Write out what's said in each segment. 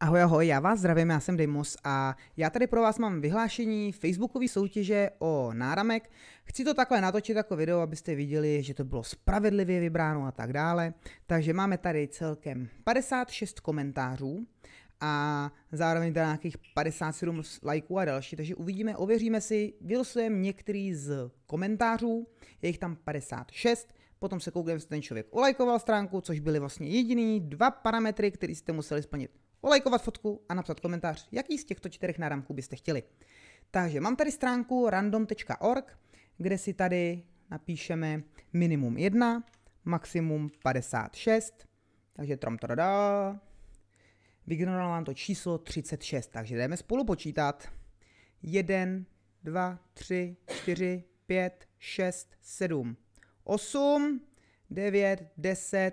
Ahoj, ahoj, já vás zdravím, já jsem Demos a já tady pro vás mám vyhlášení facebookové soutěže o náramek. Chci to takhle natočit jako video, abyste viděli, že to bylo spravedlivě vybráno a tak dále. Takže máme tady celkem 56 komentářů a zároveň tady nějakých 57 lajků a další, takže uvidíme, ověříme si, vylosujeme některý z komentářů, je jich tam 56, potom se koukneme, jestli ten člověk ulajkoval stránku, což byly vlastně jediný dva parametry, které jste museli splnit olajkovat fotku a napsat komentář, jaký z těchto čtyřech náramků byste chtěli. Takže mám tady stránku random.org, kde si tady napíšeme minimum 1, maximum 56, takže trom to tromtrodá, vygenerovalo nám to číslo 36, takže jdeme spolu počítat. 1, 2, 3, 4, 5, 6, 7, 8, 9, 10,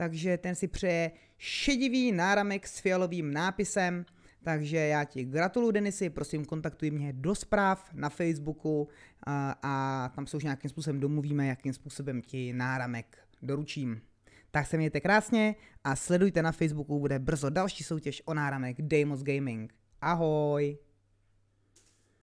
takže ten si přeje šedivý náramek s fialovým nápisem, takže já ti gratuluju, Denisy, prosím kontaktuj mě do zpráv na Facebooku a, a tam se už nějakým způsobem domluvíme, jakým způsobem ti náramek doručím. Tak se mějte krásně a sledujte na Facebooku, bude brzo další soutěž o náramek Deimos Gaming. Ahoj!